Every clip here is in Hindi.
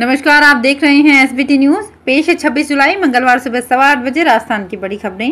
नमस्कार आप देख रहे हैं एस न्यूज़ पेश है 26 जुलाई मंगलवार सुबह सवा बजे राजस्थान की बड़ी खबरें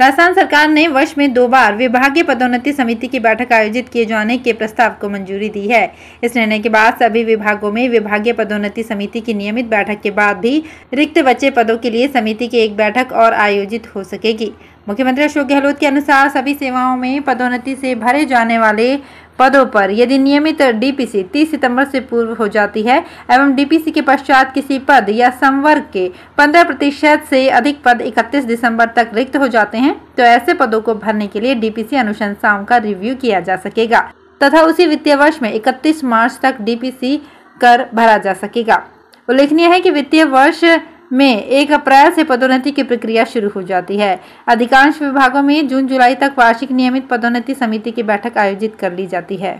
राजस्थान सरकार ने वर्ष में दो बार विभागीय पदोन्नति समिति की बैठक आयोजित किए जाने के प्रस्ताव को मंजूरी दी है इस निर्णय के बाद सभी विभागों में विभागीय पदोन्नति समिति की नियमित बैठक के बाद भी रिक्त बचे पदों के लिए समिति की एक बैठक और आयोजित हो सकेगी मुख्यमंत्री अशोक गहलोत के अनुसार सभी सेवाओं में पदोन्नति से भरे जाने वाले पदों पर यदि नियमित डीपीसी 30 सितंबर से पूर्व हो जाती है एवं डीपीसी के पश्चात किसी पद या संवर्ग के 15 प्रतिशत से अधिक पद 31 दिसंबर तक रिक्त हो जाते हैं तो ऐसे पदों को भरने के लिए डीपीसी अनुशंसाओं का रिव्यू किया जा सकेगा तथा उसी वित्तीय वर्ष में 31 मार्च तक डीपीसी कर भरा जा सकेगा उल्लेखनीय है कि वित्तीय वर्ष में एक अप्रैल से पदोन्नति की प्रक्रिया शुरू हो जाती है अधिकांश विभागों में जून जुलाई तक वार्षिक नियमित पदोन्नति समिति की बैठक आयोजित कर ली जाती है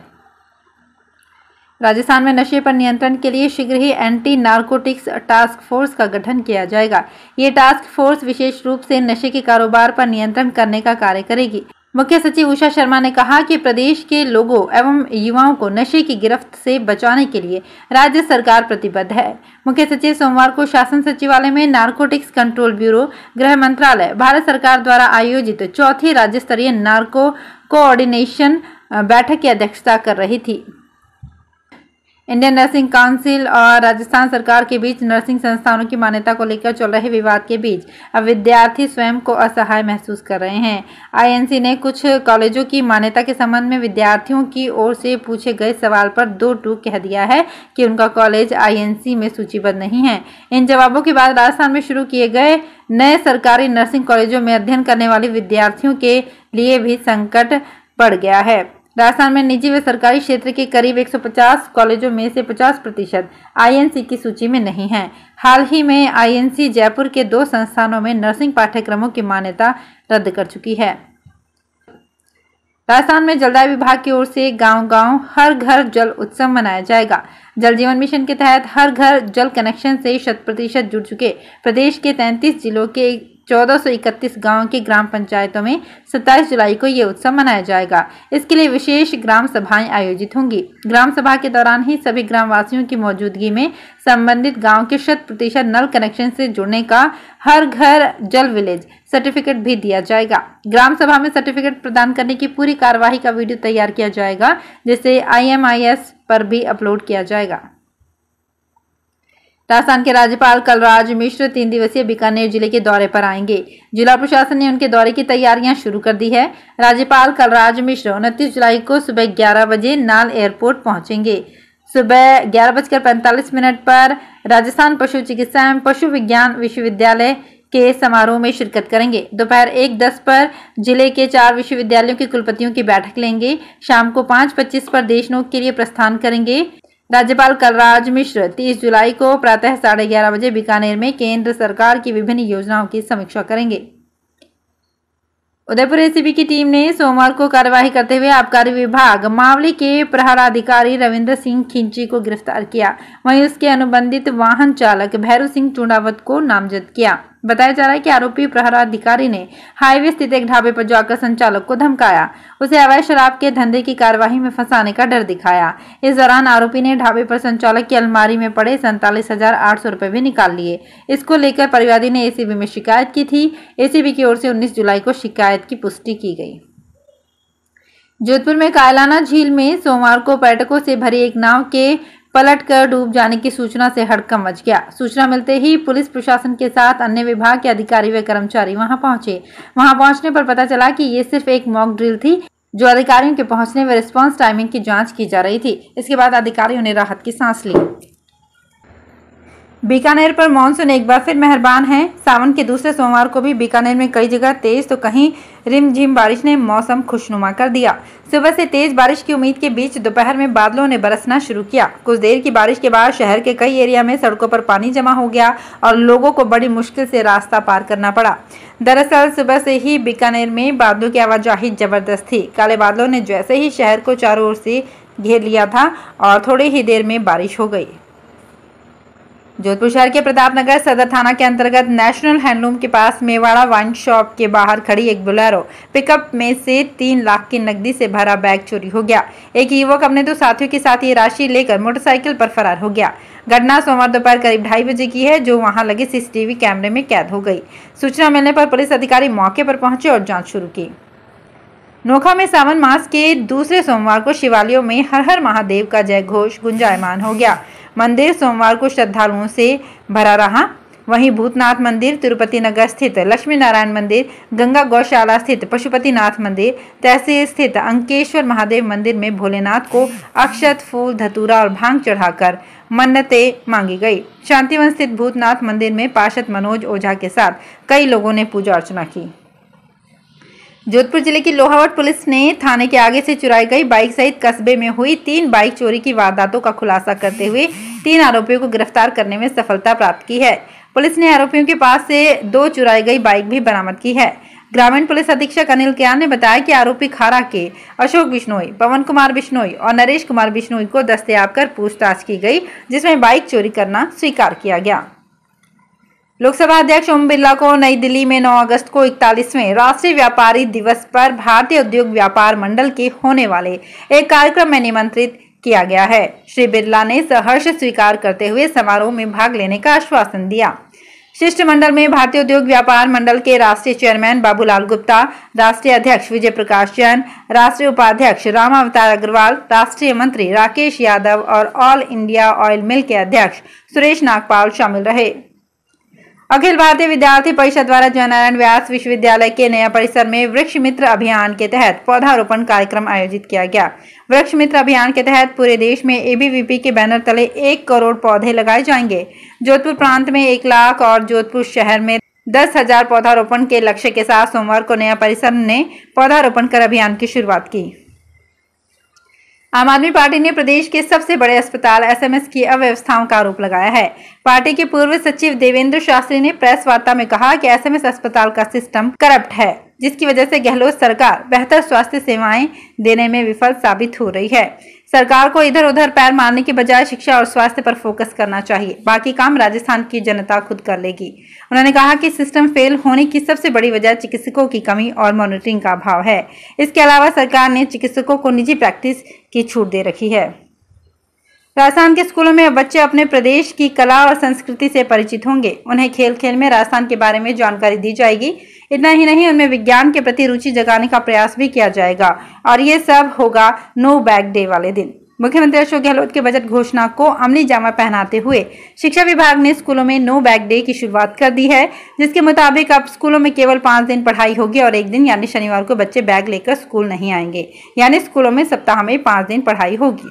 राजस्थान में नशे पर नियंत्रण के लिए शीघ्र ही एंटी नार्कोटिक्स टास्क फोर्स का गठन किया जाएगा ये टास्क फोर्स विशेष रूप से नशे के कारोबार पर नियंत्रण करने का कार्य करेगी मुख्य सचिव उषा शर्मा ने कहा कि प्रदेश के लोगों एवं युवाओं को नशे की गिरफ्त से बचाने के लिए राज्य सरकार प्रतिबद्ध है मुख्य सचिव सोमवार को शासन सचिवालय में नारकोटिक्स कंट्रोल ब्यूरो गृह मंत्रालय भारत सरकार द्वारा आयोजित चौथी राज्य स्तरीय नार्को कोऑर्डिनेशन बैठक की अध्यक्षता कर रही थी इंडियन नर्सिंग काउंसिल और राजस्थान सरकार के बीच नर्सिंग संस्थानों की मान्यता को लेकर चल रहे विवाद के बीच अब विद्यार्थी स्वयं को असहाय महसूस कर रहे हैं आईएनसी ने कुछ कॉलेजों की मान्यता के संबंध में विद्यार्थियों की ओर से पूछे गए सवाल पर दो टूक कह दिया है कि उनका कॉलेज आईएनसी में सूचीबद्ध नहीं है इन जवाबों के बाद राजस्थान में शुरू किए गए नए सरकारी नर्सिंग कॉलेजों में अध्ययन करने वाले विद्यार्थियों के लिए भी संकट बढ़ गया है राजस्थान में निजी व सरकारी क्षेत्र के करीब 150 कॉलेजों में से 50 प्रतिशत आई की सूची में नहीं है हाल ही में आई जयपुर के दो संस्थानों में नर्सिंग पाठ्यक्रमों की मान्यता रद्द कर चुकी है राजस्थान में जलदाय विभाग की ओर से गांव-गांव हर घर जल उत्सव मनाया जाएगा जल जीवन मिशन के तहत हर घर जल कनेक्शन से शत प्रतिशत जुड़ चुके प्रदेश के 33 जिलों के चौदह सौ इकतीस गाँव की ग्राम पंचायतों में सत्ताईस जुलाई को ये उत्सव मनाया जाएगा इसके लिए विशेष ग्राम सभाएं आयोजित होंगी ग्राम सभा के दौरान ही सभी ग्रामवासियों की मौजूदगी में संबंधित गांव के शत प्रतिशत नल कनेक्शन से जुड़ने का हर घर जल विलेज सर्टिफिकेट भी दिया जाएगा ग्राम सभा में सर्टिफिकेट प्रदान करने की पूरी कार्यवाही का वीडियो तैयार किया जाएगा जिसे आई पर भी अपलोड किया जाएगा राजस्थान के राज्यपाल कलराज मिश्र तीन दिवसीय बीकानेर जिले के दौरे पर आएंगे जिला प्रशासन ने उनके दौरे की तैयारियां शुरू कर दी है राज्यपाल कलराज मिश्र उनतीस जुलाई को सुबह ग्यारह बजे नाल एयरपोर्ट पहुंचेंगे सुबह ग्यारह बजकर पैंतालीस मिनट पर राजस्थान पशु चिकित्सा एवं पशु विज्ञान विश्वविद्यालय के समारोह में शिरकत करेंगे दोपहर एक दस पर जिले के चार विश्वविद्यालयों के कुलपतियों की बैठक लेंगे शाम को पाँच पच्चीस पर देशनोक के लिए प्रस्थान करेंगे राज्यपाल कलराज मिश्र 30 जुलाई को प्रातः साढ़े ग्यारह बजे बीकानेर में केंद्र सरकार की विभिन्न योजनाओं की समीक्षा करेंगे उदयपुर एसीबी की टीम ने सोमवार को कार्यवाही करते हुए आबकारी विभाग मामले के प्रहराधिकारी रविंद्र सिंह खिंची को गिरफ्तार किया वहीं उसके अनुबंधित वाहन चालक भैरू सिंह चुनावत को नामजद किया बताया जा रहा है कि आरोपी प्रहराधिकारी ने हाईवे स्थित एक ढाबे पर जाकर संचालक को धमकाया उसे अवैध शराब के धंधे की कार्यवाही में फंसाने का डर दिखाया इस दौरान आरोपी ने ढाबे पर संचालक की अलमारी में पड़े सैंतालीस हजार आठ सौ रुपए भी निकाल लिए इसको लेकर परिवादी ने एसीबी में शिकायत की थी एसीबी की ओर से उन्नीस जुलाई को शिकायत की पुष्टि की गई जोधपुर में कायलाना झील में सोमवार को पर्यटकों से भरी एक नाव के पलट कर डूब जाने की सूचना से हड़कम मच गया सूचना मिलते ही पुलिस प्रशासन के साथ अन्य विभाग के अधिकारी व कर्मचारी वहां पहुंचे वहां पहुंचने पर पता चला कि ये सिर्फ एक मॉक ड्रिल थी जो अधिकारियों के पहुंचने व रिस्पांस टाइमिंग की जांच की जा रही थी इसके बाद अधिकारियों ने राहत की सांस ली बीकानेर पर मानसून एक बार फिर मेहरबान है सावन के दूसरे सोमवार को भी बीकानेर में कई जगह तेज तो कहीं रिमझिम बारिश ने मौसम खुशनुमा कर दिया सुबह से तेज बारिश की उम्मीद के बीच दोपहर में बादलों ने बरसना शुरू किया कुछ देर की बारिश के बाद शहर के कई एरिया में सड़कों पर पानी जमा हो गया और लोगों को बड़ी मुश्किल से रास्ता पार करना पड़ा दरअसल सुबह से ही बीकानेर में बादलों की आवाजाही जबरदस्त थी काले बादलों ने जैसे ही शहर को चारों ओर से घेर लिया था और थोड़ी ही देर में बारिश हो गई जोधपुर शहर के प्रताप नगर सदर थाना के अंतर्गत नेशनल हैंडलूम के पास मेवाड़ा वाइन शॉप के बाहर खड़ी एक बुलेरो पिकअप में से तीन लाख की नकदी से भरा बैग चोरी हो गया एक युवक अपने दो साथियों के साथ ये राशि लेकर मोटरसाइकिल पर फरार हो गया घटना सोमवार दोपहर करीब ढाई बजे की है जो वहां लगे सीसीटीवी कैमरे में कैद हो गई सूचना मिलने पर पुलिस अधिकारी मौके पर पहुंचे और जाँच शुरू की नोखा में सावन मास के दूसरे सोमवार को शिवालयों में हर हर महादेव का जय घोष गुंजायमान हो गया मंदिर सोमवार को श्रद्धालुओं से भरा रहा वहीं भूतनाथ मंदिर तिरुपति नगर स्थित लक्ष्मी नारायण मंदिर गंगा गौशाला स्थित पशुपतिनाथ मंदिर तहसील स्थित अंकेश्वर महादेव मंदिर में भोलेनाथ को अक्षत फूल धतूरा और भांग चढ़ाकर मन्नतें मांगी गई शांतिवन स्थित भूतनाथ मंदिर में पार्षद मनोज ओझा के साथ कई लोगों ने पूजा अर्चना की जोधपुर जिले की लोहावट पुलिस ने थाने के आगे से चुराई गई बाइक सहित कस्बे में हुई तीन बाइक चोरी की वारदातों का खुलासा करते हुए तीन आरोपियों को गिरफ्तार करने में सफलता प्राप्त की है पुलिस ने आरोपियों के पास से दो चुराई गई बाइक भी बरामद की है ग्रामीण पुलिस अधीक्षक अनिल क्या ने बताया कि आरोपी खारा के अशोक बिश्नोई पवन कुमार बिश्नोई और नरेश कुमार बिश्नोई को दस्तयाब कर पूछताछ की गई जिसमें बाइक चोरी करना स्वीकार किया गया लोकसभा अध्यक्ष ओम बिरला को नई दिल्ली में 9 अगस्त को इकतालीसवें राष्ट्रीय व्यापारी दिवस पर भारतीय उद्योग व्यापार मंडल के होने वाले एक कार्यक्रम में निमंत्रित किया गया है श्री बिरला ने सहर्ष स्वीकार करते हुए समारोह में भाग लेने का आश्वासन दिया शिष्टमंडल में भारतीय उद्योग व्यापार मंडल के राष्ट्रीय चेयरमैन बाबूलाल गुप्ता राष्ट्रीय अध्यक्ष विजय प्रकाश जैन राष्ट्रीय उपाध्यक्ष राम अवतार अग्रवाल राष्ट्रीय मंत्री राकेश यादव और ऑल इंडिया ऑयल मिल के अध्यक्ष सुरेश नागपाल शामिल रहे अखिल भारतीय विद्यार्थी परिषद द्वारा जयनारायण व्यास विश्वविद्यालय के नया परिसर में वृक्ष मित्र अभियान के तहत पौधारोपण कार्यक्रम आयोजित किया गया वृक्ष मित्र अभियान के तहत पूरे देश में एबीवीपी के बैनर तले एक करोड़ पौधे लगाए जाएंगे जोधपुर प्रांत में एक लाख और जोधपुर शहर में दस हजार पौधारोपण के लक्ष्य के साथ सोमवार को नया परिसर ने पौधारोपण कर अभियान की शुरुआत की आम आदमी पार्टी ने प्रदेश के सबसे बड़े अस्पताल एसएमएस की अव्यवस्थाओं का आरोप लगाया है पार्टी के पूर्व सचिव देवेंद्र शास्त्री ने प्रेस वार्ता में कहा कि एसएमएस अस्पताल का सिस्टम करप्ट है जिसकी वजह से गहलोत सरकार बेहतर स्वास्थ्य सेवाएं देने में विफल साबित हो रही है सरकार को इधर उधर पैर मारने के बजाय शिक्षा और स्वास्थ्य पर फोकस करना चाहिए बाकी काम राजस्थान की जनता खुद कर लेगी उन्होंने कहा कि सिस्टम फेल होने की सबसे बड़ी वजह चिकित्सकों की कमी और मॉनिटरिंग का अभाव है इसके अलावा सरकार ने चिकित्सकों को निजी प्रैक्टिस की छूट दे रखी है राजस्थान के स्कूलों में बच्चे अपने प्रदेश की कला और संस्कृति से परिचित होंगे उन्हें खेल खेल में राजस्थान के बारे में जानकारी दी जाएगी इतना ही नहीं उनमें विज्ञान के प्रति रुचि जगाने का प्रयास भी किया जाएगा और ये सब होगा नो बैग डे वाले दिन मुख्यमंत्री अशोक गहलोत के बजट घोषणा को अमली जामा पहनाते हुए शिक्षा विभाग ने स्कूलों में नो बैग डे की शुरुआत कर दी है जिसके मुताबिक अब स्कूलों में केवल पाँच दिन पढ़ाई होगी और एक दिन यानी शनिवार को बच्चे बैग लेकर स्कूल नहीं आएंगे यानी स्कूलों में सप्ताह में पाँच दिन पढ़ाई होगी